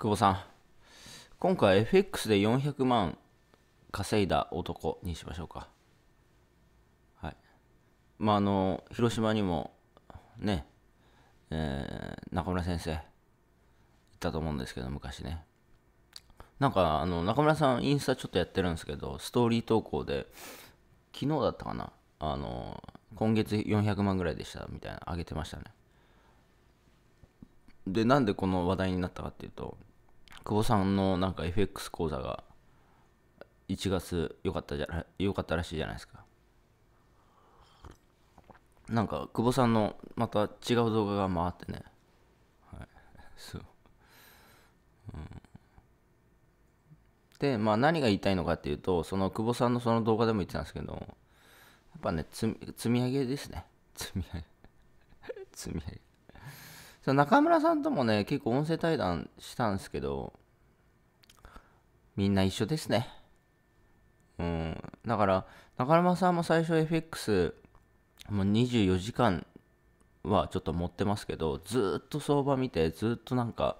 久保さん今回 FX で400万稼いだ男にしましょうかはいまああの広島にもねえー、中村先生行ったと思うんですけど昔ねなんかあの中村さんインスタちょっとやってるんですけどストーリー投稿で昨日だったかなあの今月400万ぐらいでしたみたいな上げてましたねでなんでこの話題になったかっていうと久保さんのなんか FX 講座が1月良かったじゃ良かったらしいじゃないですかなんか久保さんのまた違う動画が回ってねはい そう、うん、でまあ何が言いたいのかっていうとその久保さんのその動画でも言ってたんですけどやっぱね積み上げですね積み上げ 積み上げその中村さんともね、結構音声対談したんですけど、みんな一緒ですね。うん。だから、中村さんも最初 FX、もう24時間はちょっと持ってますけど、ずっと相場見て、ずっとなんか、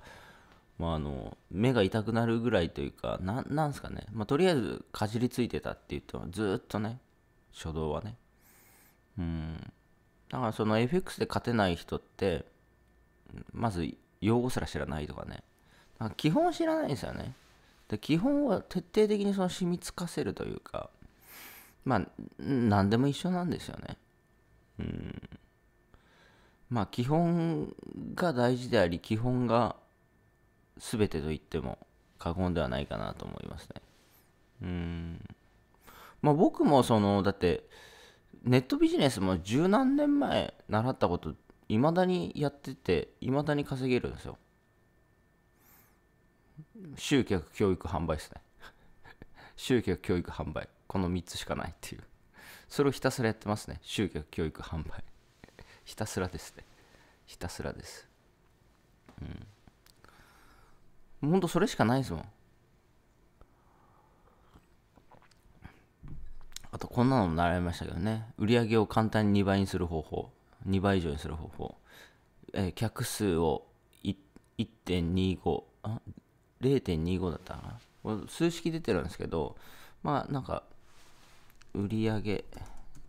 まあ、あの目が痛くなるぐらいというか、ななんすかね、まあ、とりあえずかじりついてたっていうと、ずっとね、初動はね。うん。だからその FX で勝てない人って、まず用語すら知らないとかね。か基本知らないんですよね。で基本は徹底的にその染みつかせるというか、まあ、何でも一緒なんですよね。うん。まあ、基本が大事であり、基本が全てと言っても過言ではないかなと思いますね。うん。まあ、僕もその、だって、ネットビジネスも十何年前習ったこといまだにやってていまだに稼げるんですよ集客教育販売ですね 集客教育販売この3つしかないっていうそれをひたすらやってますね集客教育販売 ひたすらですねひたすらですうんほんとそれしかないですもんあとこんなのも習いましたけどね売り上げを簡単に2倍にする方法2倍以上にする方法、えー、客数を1.25あ0.25だったかな数式出てるんですけどまあなんか売上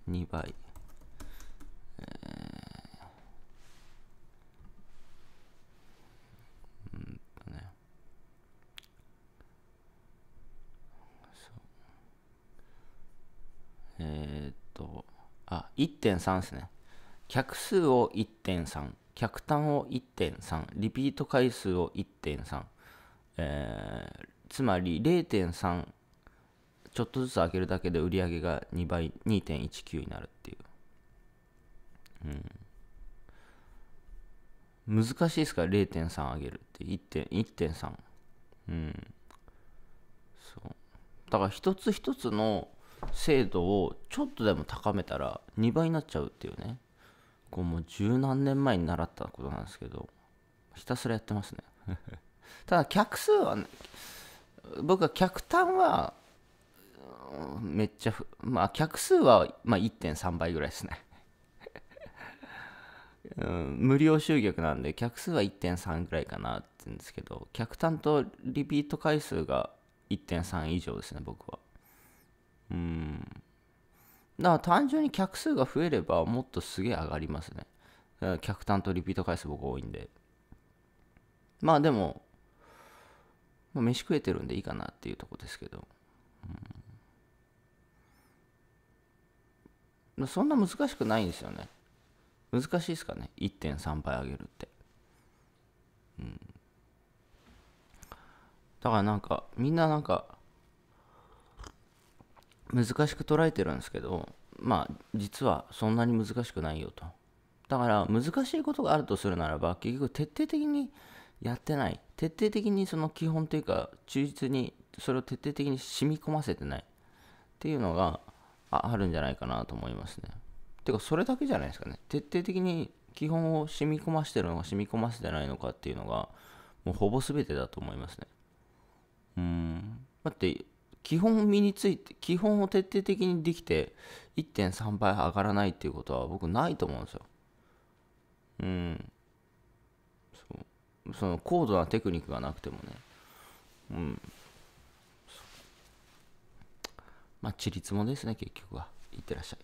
2倍、えー、うんとねえー、っとあ1.3ですね客数を1.3、客単を1.3、リピート回数を1.3、えー、つまり0.3ちょっとずつ上げるだけで売り上げが2倍、2.19になるっていう。うん。難しいですから0.3上げるって1.3。うん。そう。だから一つ一つの精度をちょっとでも高めたら2倍になっちゃうっていうね。構もう十何年前に習ったことなんですけど、ひたすらやってますね。ただ客数は、ね、僕は客単は、めっちゃ、まあ客数は、まあ、1.3倍ぐらいですね。無料集客なんで客数は1.3ぐらいかなって言うんですけど客単とリピート回数が1.3以上ですね僕はうんだから単純に客数が増えればもっとすげえ上がりますね。客単とリピート回数僕多いんで。まあでも、まあ、飯食えてるんでいいかなっていうとこですけど。うん、そんな難しくないんですよね。難しいですかね。1.3倍上げるって。うん。だからなんか、みんななんか、難しく捉えてるんですけどまあ実はそんなに難しくないよとだから難しいことがあるとするならば結局徹底的にやってない徹底的にその基本というか忠実にそれを徹底的に染み込ませてないっていうのがあるんじゃないかなと思いますねてかそれだけじゃないですかね徹底的に基本を染み込ませてるのか染み込ませてないのかっていうのがもうほぼ全てだと思いますねうんだって基本を身について基本を徹底的にできて1.3倍上がらないっていうことは僕ないと思うんですようんそうその高度なテクニックがなくてもねうんまあちりつもですね結局はいってらっしゃい